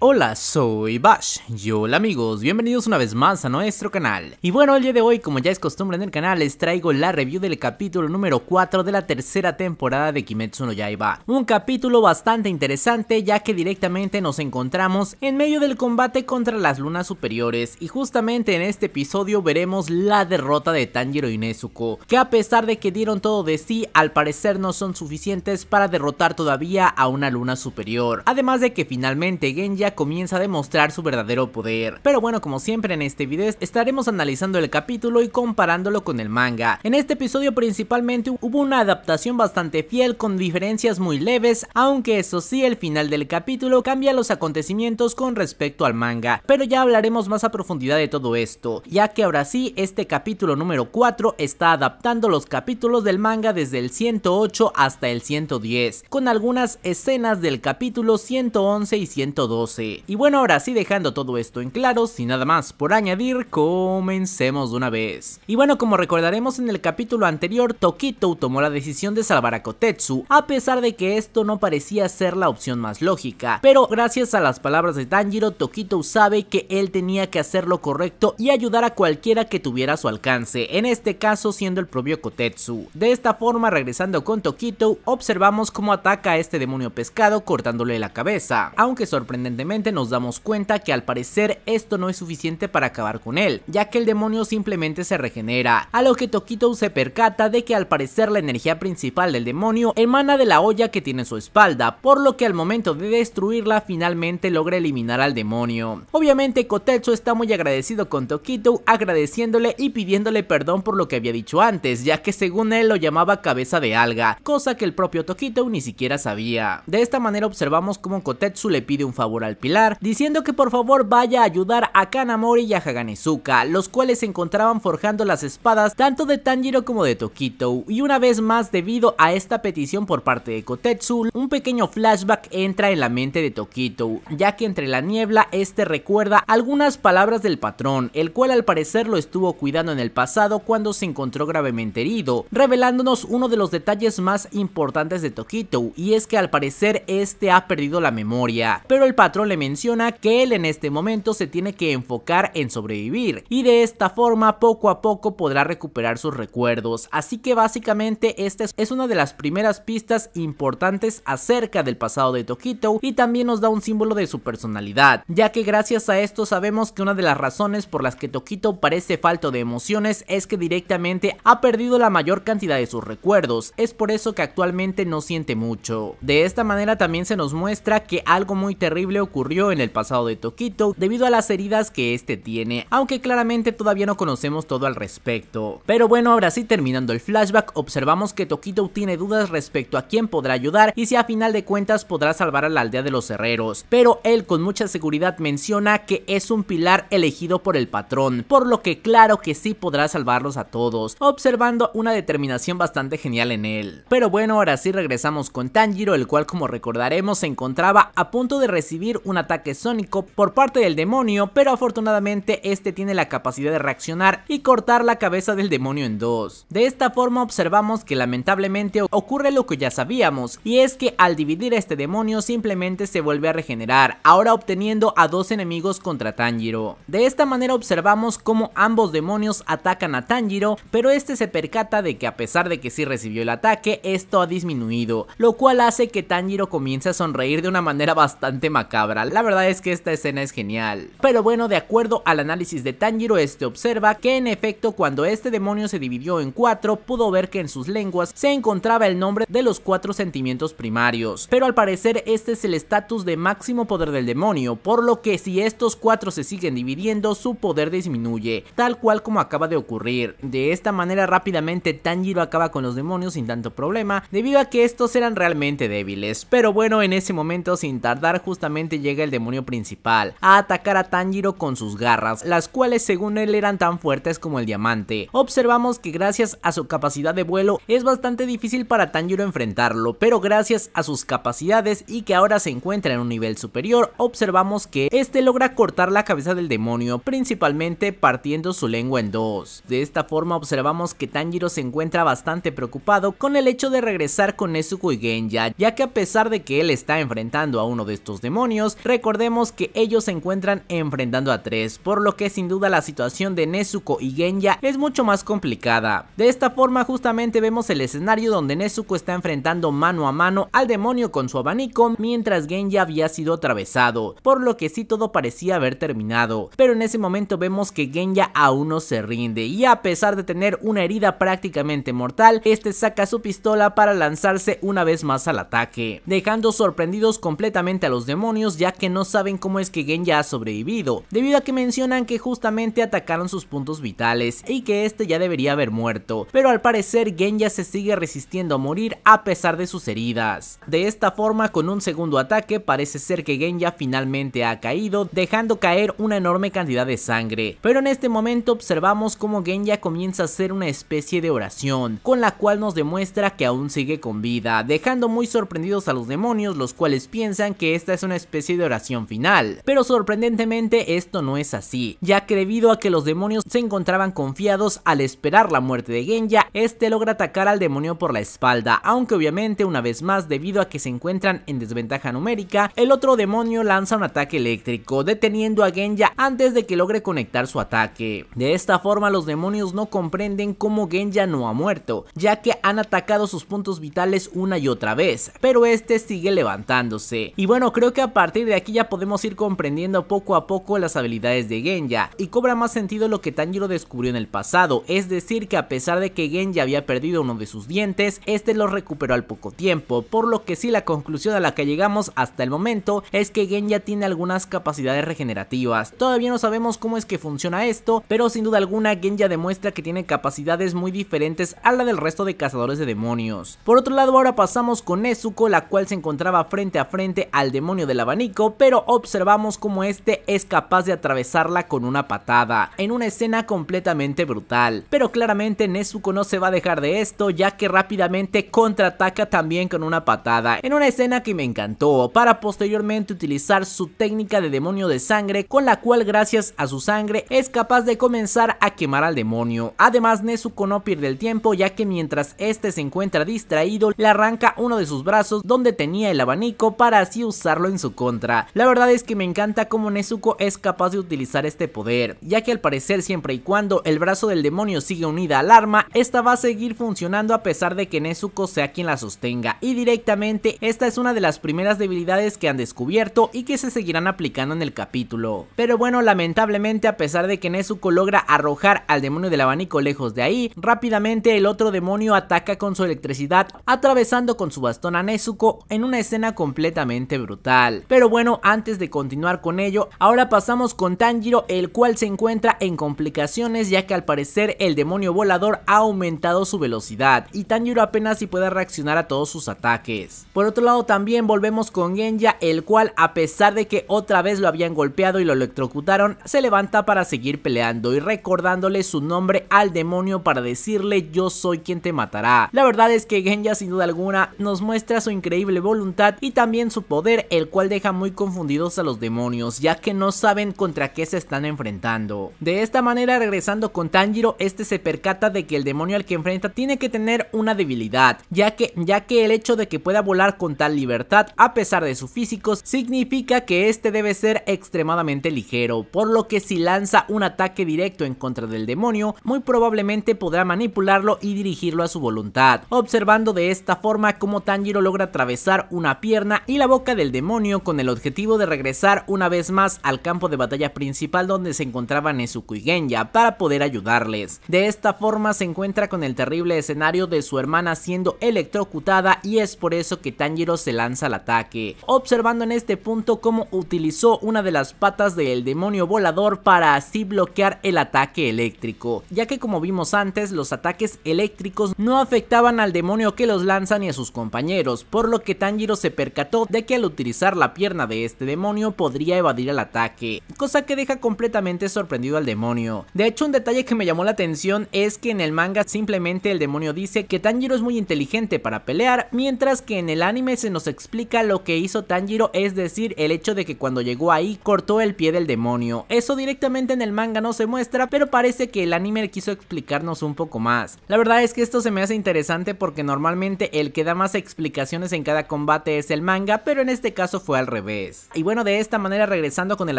Hola, soy Bash. Y hola amigos, bienvenidos una vez más a nuestro canal. Y bueno, el día de hoy, como ya es costumbre en el canal, les traigo la review del capítulo número 4 de la tercera temporada de Kimetsu no Yaiba. Un capítulo bastante interesante ya que directamente nos encontramos en medio del combate contra las lunas superiores y justamente en este episodio veremos la derrota de Tanjiro y Nezuko, que a pesar de que dieron todo de sí, al parecer no son suficientes para derrotar todavía a una luna superior. Además de que finalmente Genja comienza a demostrar su verdadero poder. Pero bueno, como siempre en este video estaremos analizando el capítulo y comparándolo con el manga. En este episodio principalmente hubo una adaptación bastante fiel con diferencias muy leves, aunque eso sí el final del capítulo cambia los acontecimientos con respecto al manga, pero ya hablaremos más a profundidad de todo esto, ya que ahora sí este capítulo número 4 está adaptando los capítulos del manga desde el 108 hasta el 110, con algunas escenas del capítulo 111 y 112. Y bueno, ahora sí dejando todo esto en claro, sin nada más por añadir, comencemos de una vez. Y bueno, como recordaremos en el capítulo anterior, Tokito tomó la decisión de salvar a Kotetsu, a pesar de que esto no parecía ser la opción más lógica, pero gracias a las palabras de Tanjiro, Tokito sabe que él tenía que hacer lo correcto y ayudar a cualquiera que tuviera su alcance, en este caso siendo el propio Kotetsu. De esta forma, regresando con Tokito, observamos cómo ataca a este demonio pescado cortándole la cabeza, aunque sorprendentemente nos damos cuenta que al parecer esto no es suficiente para acabar con él, ya que el demonio simplemente se regenera, a lo que Tokito se percata de que al parecer la energía principal del demonio emana de la olla que tiene en su espalda, por lo que al momento de destruirla finalmente logra eliminar al demonio. Obviamente Kotetsu está muy agradecido con Tokito agradeciéndole y pidiéndole perdón por lo que había dicho antes, ya que según él lo llamaba cabeza de alga, cosa que el propio Tokito ni siquiera sabía. De esta manera observamos cómo Kotetsu le pide un favor al pilar, diciendo que por favor vaya a ayudar a Kanamori y a Haganezuka, los cuales se encontraban forjando las espadas tanto de Tanjiro como de Tokito, y una vez más debido a esta petición por parte de Kotetsu, un pequeño flashback entra en la mente de Tokito, ya que entre la niebla este recuerda algunas palabras del patrón, el cual al parecer lo estuvo cuidando en el pasado cuando se encontró gravemente herido, revelándonos uno de los detalles más importantes de Tokito, y es que al parecer este ha perdido la memoria, pero el patrón le menciona que él en este momento se tiene que enfocar en sobrevivir y de esta forma poco a poco podrá recuperar sus recuerdos. Así que básicamente esta es una de las primeras pistas importantes acerca del pasado de Tokito y también nos da un símbolo de su personalidad, ya que gracias a esto sabemos que una de las razones por las que Tokito parece falto de emociones es que directamente ha perdido la mayor cantidad de sus recuerdos, es por eso que actualmente no siente mucho. De esta manera también se nos muestra que algo muy terrible ocurrió ocurrió en el pasado de Toquito debido a las heridas que este tiene, aunque claramente todavía no conocemos todo al respecto. Pero bueno, ahora sí terminando el flashback, observamos que Toquito tiene dudas respecto a quién podrá ayudar y si a final de cuentas podrá salvar a la aldea de los herreros, pero él con mucha seguridad menciona que es un pilar elegido por el patrón, por lo que claro que sí podrá salvarlos a todos, observando una determinación bastante genial en él. Pero bueno, ahora sí regresamos con Tanjiro, el cual como recordaremos se encontraba a punto de recibir un ataque sónico por parte del demonio, pero afortunadamente este tiene la capacidad de reaccionar y cortar la cabeza del demonio en dos. De esta forma observamos que lamentablemente ocurre lo que ya sabíamos, y es que al dividir a este demonio simplemente se vuelve a regenerar, ahora obteniendo a dos enemigos contra Tanjiro. De esta manera observamos cómo ambos demonios atacan a Tanjiro, pero este se percata de que a pesar de que sí recibió el ataque, esto ha disminuido, lo cual hace que Tanjiro comience a sonreír de una manera bastante macabra. La verdad es que esta escena es genial. Pero bueno, de acuerdo al análisis de Tanjiro, este observa que en efecto cuando este demonio se dividió en cuatro, pudo ver que en sus lenguas se encontraba el nombre de los cuatro sentimientos primarios. Pero al parecer este es el estatus de máximo poder del demonio, por lo que si estos cuatro se siguen dividiendo, su poder disminuye, tal cual como acaba de ocurrir. De esta manera rápidamente Tanjiro acaba con los demonios sin tanto problema, debido a que estos eran realmente débiles. Pero bueno, en ese momento sin tardar justamente llega el demonio principal a atacar a Tanjiro con sus garras, las cuales según él eran tan fuertes como el diamante. Observamos que gracias a su capacidad de vuelo es bastante difícil para Tanjiro enfrentarlo, pero gracias a sus capacidades y que ahora se encuentra en un nivel superior, observamos que este logra cortar la cabeza del demonio, principalmente partiendo su lengua en dos. De esta forma observamos que Tanjiro se encuentra bastante preocupado con el hecho de regresar con Nezuko y Genja, ya que a pesar de que él está enfrentando a uno de estos demonios, recordemos que ellos se encuentran enfrentando a tres, por lo que sin duda la situación de Nezuko y Genya es mucho más complicada. De esta forma justamente vemos el escenario donde Nezuko está enfrentando mano a mano al demonio con su abanico, mientras Genya había sido atravesado, por lo que sí todo parecía haber terminado, pero en ese momento vemos que Genya aún no se rinde y a pesar de tener una herida prácticamente mortal, este saca su pistola para lanzarse una vez más al ataque, dejando sorprendidos completamente a los demonios ya que no saben cómo es que Genya ha sobrevivido, debido a que mencionan que justamente atacaron sus puntos vitales y que este ya debería haber muerto, pero al parecer Genya se sigue resistiendo a morir a pesar de sus heridas. De esta forma con un segundo ataque parece ser que Genya finalmente ha caído dejando caer una enorme cantidad de sangre, pero en este momento observamos cómo Genya comienza a hacer una especie de oración, con la cual nos demuestra que aún sigue con vida, dejando muy sorprendidos a los demonios los cuales piensan que esta es una especie de oración final. Pero sorprendentemente esto no es así, ya que debido a que los demonios se encontraban confiados al esperar la muerte de Genja, este logra atacar al demonio por la espalda, aunque obviamente una vez más debido a que se encuentran en desventaja numérica, el otro demonio lanza un ataque eléctrico, deteniendo a Genya antes de que logre conectar su ataque. De esta forma los demonios no comprenden cómo Genya no ha muerto, ya que han atacado sus puntos vitales una y otra vez, pero este sigue levantándose. Y bueno, creo que aparte de aquí ya podemos ir comprendiendo poco a poco las habilidades de Genja y cobra más sentido lo que Tanjiro descubrió en el pasado, es decir que a pesar de que Genja había perdido uno de sus dientes, este lo recuperó al poco tiempo, por lo que sí la conclusión a la que llegamos hasta el momento es que Genja tiene algunas capacidades regenerativas, todavía no sabemos cómo es que funciona esto, pero sin duda alguna Genja demuestra que tiene capacidades muy diferentes a la del resto de cazadores de demonios. Por otro lado ahora pasamos con Nezuko la cual se encontraba frente a frente al demonio del abanico pero observamos como este es capaz de atravesarla con una patada, en una escena completamente brutal. Pero claramente Nezuko no se va a dejar de esto, ya que rápidamente contraataca también con una patada, en una escena que me encantó, para posteriormente utilizar su técnica de demonio de sangre, con la cual gracias a su sangre es capaz de comenzar a quemar al demonio. Además Nezuko no pierde el tiempo, ya que mientras este se encuentra distraído, le arranca uno de sus brazos donde tenía el abanico para así usarlo en su contra. La verdad es que me encanta cómo Nezuko es capaz de utilizar este poder, ya que al parecer siempre y cuando el brazo del demonio sigue unida al arma, esta va a seguir funcionando a pesar de que Nezuko sea quien la sostenga y directamente esta es una de las primeras debilidades que han descubierto y que se seguirán aplicando en el capítulo. Pero bueno, lamentablemente a pesar de que Nezuko logra arrojar al demonio del abanico lejos de ahí, rápidamente el otro demonio ataca con su electricidad atravesando con su bastón a Nezuko en una escena completamente brutal. Pero bueno, antes de continuar con ello, ahora pasamos con Tanjiro, el cual se encuentra en complicaciones ya que al parecer el demonio volador ha aumentado su velocidad y Tanjiro apenas si puede reaccionar a todos sus ataques. Por otro lado también volvemos con Genja, el cual a pesar de que otra vez lo habían golpeado y lo electrocutaron, se levanta para seguir peleando y recordándole su nombre al demonio para decirle yo soy quien te matará. La verdad es que Genja sin duda alguna nos muestra su increíble voluntad y también su poder, el cual deja muy confundidos a los demonios, ya que no saben contra qué se están enfrentando. De esta manera, regresando con Tanjiro, este se percata de que el demonio al que enfrenta tiene que tener una debilidad, ya que, ya que el hecho de que pueda volar con tal libertad, a pesar de su físico, significa que este debe ser extremadamente ligero, por lo que si lanza un ataque directo en contra del demonio, muy probablemente podrá manipularlo y dirigirlo a su voluntad, observando de esta forma cómo Tanjiro logra atravesar una pierna y la boca del demonio con el objetivo de regresar una vez más al campo de batalla principal donde se encontraban Nezuko y para poder ayudarles. De esta forma se encuentra con el terrible escenario de su hermana siendo electrocutada y es por eso que Tanjiro se lanza al ataque, observando en este punto cómo utilizó una de las patas del demonio volador para así bloquear el ataque eléctrico, ya que como vimos antes los ataques eléctricos no afectaban al demonio que los lanza ni a sus compañeros, por lo que Tanjiro se percató de que al utilizar la de este demonio podría evadir el ataque, cosa que deja completamente sorprendido al demonio. De hecho, un detalle que me llamó la atención es que en el manga simplemente el demonio dice que Tanjiro es muy inteligente para pelear, mientras que en el anime se nos explica lo que hizo Tanjiro, es decir, el hecho de que cuando llegó ahí cortó el pie del demonio. Eso directamente en el manga no se muestra, pero parece que el anime quiso explicarnos un poco más. La verdad es que esto se me hace interesante porque normalmente el que da más explicaciones en cada combate es el manga, pero en este caso fue al revés revés. Y bueno, de esta manera regresando con el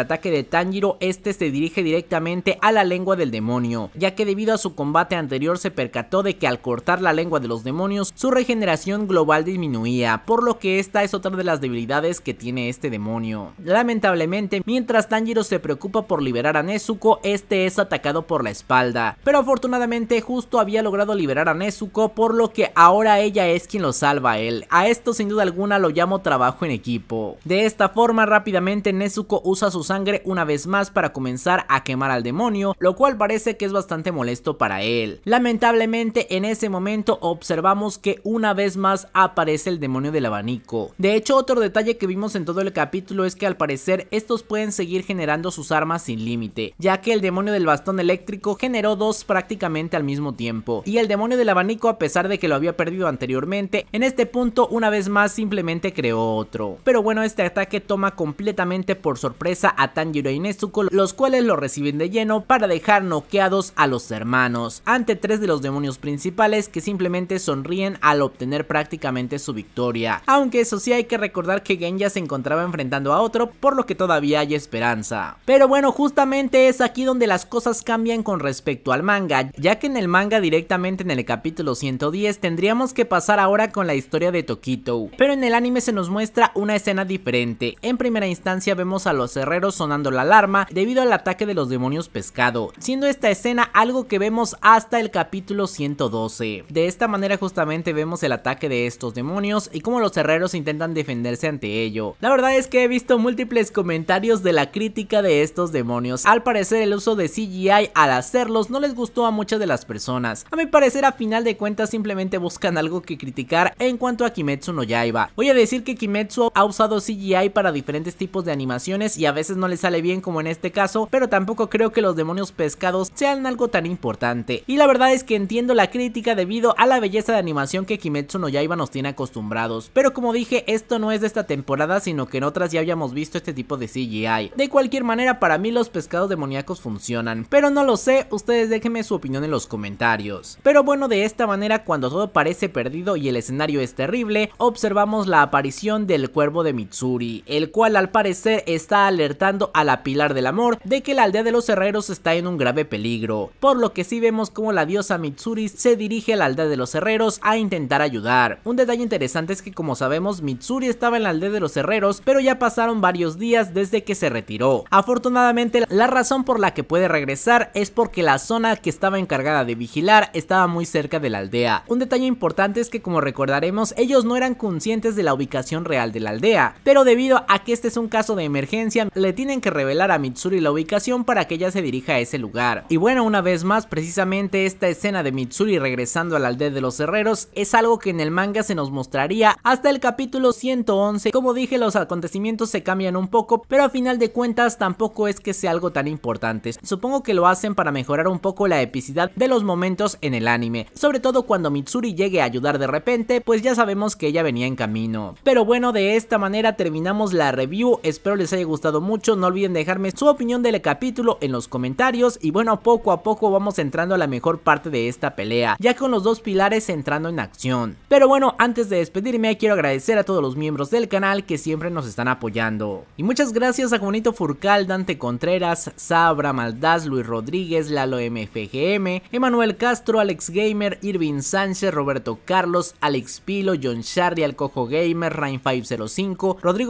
ataque de Tanjiro, este se dirige directamente a la lengua del demonio, ya que debido a su combate anterior se percató de que al cortar la lengua de los demonios, su regeneración global disminuía, por lo que esta es otra de las debilidades que tiene este demonio. Lamentablemente, mientras Tanjiro se preocupa por liberar a Nezuko, este es atacado por la espalda, pero afortunadamente justo había logrado liberar a Nezuko, por lo que ahora ella es quien lo salva a él. A esto sin duda alguna lo llamo trabajo en equipo. De esta forma rápidamente Nezuko usa su sangre una vez más para comenzar a quemar al demonio, lo cual parece que es bastante molesto para él. Lamentablemente en ese momento observamos que una vez más aparece el demonio del abanico. De hecho otro detalle que vimos en todo el capítulo es que al parecer estos pueden seguir generando sus armas sin límite, ya que el demonio del bastón eléctrico generó dos prácticamente al mismo tiempo, y el demonio del abanico a pesar de que lo había perdido anteriormente, en este punto una vez más simplemente creó otro. Pero bueno este ataque que toma completamente por sorpresa a Tanjiro y e Nezuko, los cuales lo reciben de lleno para dejar noqueados a los hermanos, ante tres de los demonios principales que simplemente sonríen al obtener prácticamente su victoria. Aunque eso sí hay que recordar que Genya se encontraba enfrentando a otro, por lo que todavía hay esperanza. Pero bueno, justamente es aquí donde las cosas cambian con respecto al manga, ya que en el manga directamente en el capítulo 110 tendríamos que pasar ahora con la historia de Tokito, pero en el anime se nos muestra una escena diferente en primera instancia vemos a los herreros sonando la alarma debido al ataque de los demonios pescado, siendo esta escena algo que vemos hasta el capítulo 112. De esta manera justamente vemos el ataque de estos demonios y cómo los herreros intentan defenderse ante ello. La verdad es que he visto múltiples comentarios de la crítica de estos demonios. Al parecer el uso de CGI al hacerlos no les gustó a muchas de las personas. A mi parecer a final de cuentas simplemente buscan algo que criticar en cuanto a Kimetsu no Yaiba. Voy a decir que Kimetsu ha usado CGI para diferentes tipos de animaciones y a veces no le sale bien como en este caso, pero tampoco creo que los demonios pescados sean algo tan importante. Y la verdad es que entiendo la crítica debido a la belleza de animación que Kimetsu no Yaiba nos tiene acostumbrados, pero como dije, esto no es de esta temporada, sino que en otras ya habíamos visto este tipo de CGI. De cualquier manera, para mí los pescados demoníacos funcionan, pero no lo sé, ustedes déjenme su opinión en los comentarios. Pero bueno, de esta manera, cuando todo parece perdido y el escenario es terrible, observamos la aparición del cuervo de Mitsuri el cual al parecer está alertando a la Pilar del Amor de que la aldea de los herreros está en un grave peligro, por lo que sí vemos como la diosa Mitsuri se dirige a la aldea de los herreros a intentar ayudar. Un detalle interesante es que como sabemos Mitsuri estaba en la aldea de los herreros, pero ya pasaron varios días desde que se retiró. Afortunadamente la razón por la que puede regresar es porque la zona que estaba encargada de vigilar estaba muy cerca de la aldea. Un detalle importante es que como recordaremos ellos no eran conscientes de la ubicación real de la aldea, pero de debido a que este es un caso de emergencia, le tienen que revelar a Mitsuri la ubicación para que ella se dirija a ese lugar. Y bueno, una vez más, precisamente esta escena de Mitsuri regresando a la aldea de los herreros es algo que en el manga se nos mostraría hasta el capítulo 111. Como dije, los acontecimientos se cambian un poco, pero a final de cuentas tampoco es que sea algo tan importante. Supongo que lo hacen para mejorar un poco la epicidad de los momentos en el anime, sobre todo cuando Mitsuri llegue a ayudar de repente, pues ya sabemos que ella venía en camino. Pero bueno, de esta manera termina terminamos la review, espero les haya gustado mucho, no olviden dejarme su opinión del capítulo en los comentarios y bueno, poco a poco vamos entrando a la mejor parte de esta pelea, ya con los dos pilares entrando en acción. Pero bueno, antes de despedirme quiero agradecer a todos los miembros del canal que siempre nos están apoyando. Y muchas gracias a Juanito Furcal, Dante Contreras, Sabra, Maldaz, Luis Rodríguez, Lalo MFGM, Emanuel Castro, Alex Gamer, Irvin Sánchez, Roberto Carlos, Alex Pilo, John Charlie, Alcojo Gamer, Rain505, Rodrigo